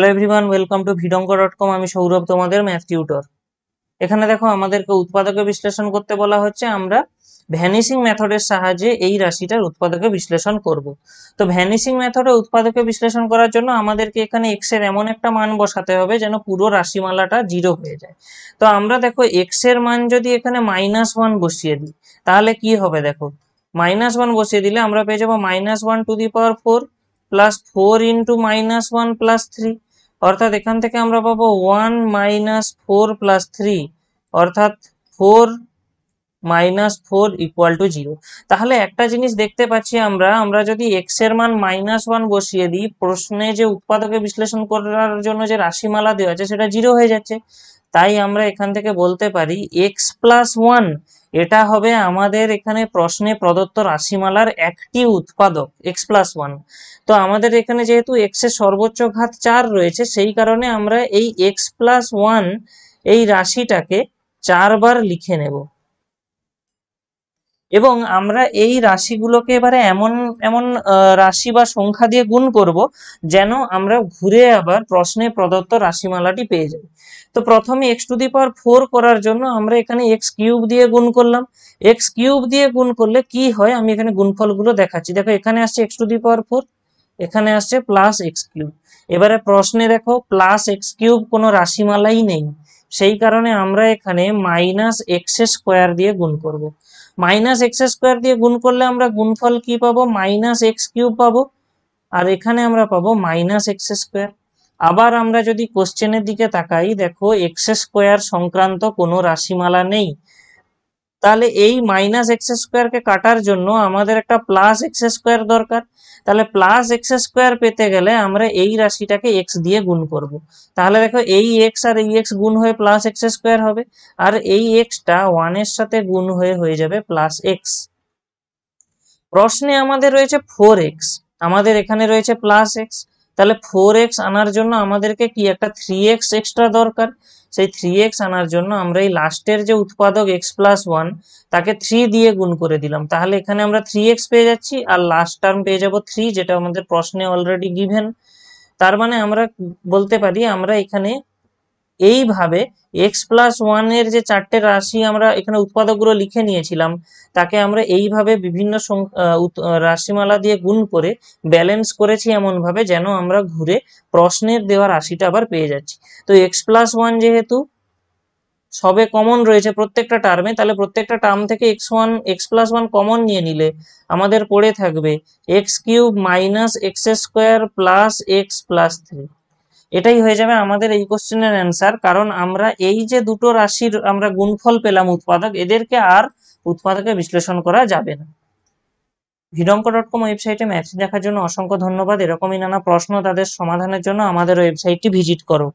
Hello everyone welcome to ভিডঙ্ক dot com আমি সৌরভ তোমাদের ম্যাথ টিউটর এখানে দেখো আমাদেরকে উৎপাদকে বিশ্লেষণ করতে বলা হচ্ছে আমরা ভ্যানিশিং মেথডের সাহায্যে এই রাশিটার উৎপাদকে বিশ্লেষণ করব তো ভ্যানিশিং মেথডে উৎপাদকে বিশ্লেষণ করার জন্য আমাদেরকে এখানে এক্স এর এমন একটা মান বসাতে হবে যেন পুরো রাশিমালাটা জিরো হয়ে যায় তো আমরা দেখো এক্স এর মান যদি এখানে মাইনাস ওয়ান বসিয়ে দিই তাহলে কি হবে দেখো মাইনাস ওয়ান বসিয়ে দিলে আমরা পেয়ে যাবো minus one to the power four plus four into minus one plus three অর্থাৎ এখান থেকে আমরা পাবো one minus four plus three অর্থাৎ four minus four equal to zero তাহলে একটা জিনিস দেখতে পাচ্ছি আমরা আমরা যদি এক্স এর মান মাইনাস ওয়ান বসিয়ে দিই প্রশ্নে যে উৎপাদকে বিশ্লেষণ করার জন্য যে রাশিমালা দেওয়া আছে সেটা জিরো হয়ে যাচ্ছে তাই আমরা এখান থেকে বলতে পারি এক্স প্লাস ওয়ান এটা হবে আমাদের এখানে প্রশ্নে প্রদত্ত রাশিমালার একটি উৎপাদক এক্স প্লাস ওয়ান তো আমাদের এখানে যেহেতু এক্স এর সর্বোচ্চ ঘাত চার রয়েছে সেই কারণে আমরা এই এক্স প্লাস ওয়ান এই রাশিটাকে চারবার লিখে নেব এবং আমরা এই রাশিগুলোকে এবারে এমন এমন রাশি বা সংখ্যা দিয়ে গুণ করব যেন আমরা ঘুরে আবার প্রশ্নে প্রদত্ত রাশিমালাটি পেয়ে যাই তো প্রথমে x to the power four করার জন্য আমরা এখানে এক্স কিউব দিয়ে গুণ করলাম এক্স কিউব দিয়ে গুণ করলে কি হয় আমি এখানে গুণফলগুলো দেখাচ্ছি দেখো এখানে আসছে x to the power four এখানে আসছে প্লাস এক্স কিউব এবারে প্রশ্নে দেখো প্লাস এক্স কিউব কোনো রাশিমালাই নেই সেই কারণে আমরা এখানে মাইনাস এক্স স্কোয়ার দিয়ে গুণ করবো মাইনাস এক্স স্কোয়ার দিয়ে গুণ করলে আমরা গুণফল কি পাবো মাইনাস এক্স কিউব পাবো আর এখানে আমরা পাবো মাইনাস এক্স স্কোয়ার আবার আমরা যদি কোশ্চেনের দিকে তাকাই দেখো এক্স স্কোয়ার সংক্রান্ত কোনো রাশিমালা নেই তাহলে এই মাইনাস এক্স স্কোয়ারকে কাটার জন্য আমাদের একটা প্লাস এক্স স্কোয়ার দরকার তাহলে প্লাস এক্স স্কোয়ার পেতে গেলে আমরা এই রাশিটাকে এক্স দিয়ে গুণ করব। তাহলে দেখো এই এক্স আর এই এক্স গুণ হয়ে প্লাস এক্স স্কোয়ার হবে আর এই এক্সটা এর সাথে গুণ হয়ে হয়ে যাবে প্লাস এক্স প্রশ্নে আমাদের রয়েছে ফোর এক্স আমাদের এখানে রয়েছে প্লাস এক্স তাহলে ফোর এক্স আনার জন্য আমাদেরকে কি একটা থ্রি এক্স এক্সট্রা দরকার সেই থ্রি এক্স আনার জন্য আমরা এই লাস্টের যে উৎপাদক এক্স প্লাস ওয়ান তাকে থ্রি দিয়ে গুণ করে দিলাম তাহলে এখানে আমরা থ্রি এক্স পেয়ে যাচ্ছি আর লাস্ট টার্ম পেয়ে যাব থ্রি যেটা আমাদের প্রশ্নে অলরেডি গিভেন তার মানে আমরা বলতে পারি আমরা এখানে এইভাবে এক্স প্লাস ওয়ানের যে চারটে রাশি আমরা এখানে উৎপাদকগুলো লিখে নিয়েছিলাম তাকে আমরা এইভাবে বিভিন্ন রাশিমালা দিয়ে গুণ করে ব্যালেন্স করেছি এমনভাবে যেন আমরা ঘুরে প্রশ্নের দেওয়া রাশিটা আবার পেয়ে যাচ্ছি তো এক্স প্লাস ওয়ান যেহেতু সবে কমন রয়েছে প্রত্যেকটা টার্মে তাহলে প্রত্যেকটা টার্ম থেকে x one x plus one common নিয়ে নিলে আমাদের পড়ে থাকবে x cube minus x square plus x plus three এটাই হয়ে যাবে আমাদের এই কোশ্চেনের অ্যান্সার কারণ আমরা এই যে দুটো রাশির আমরা গুণফল পেলাম উৎপাদক এদেরকে আর উৎপাদকে বিশ্লেষণ করা যাবে না ভিডঙ্ক ডট কম ওয়েবসাইটে ম্যাথ দেখার জন্য অসংখ্য ধন্যবাদ এরকমই নানা প্রশ্ন তাদের সমাধানের জন্য আমাদের ওয়েবসাইটটি ভিজিট করো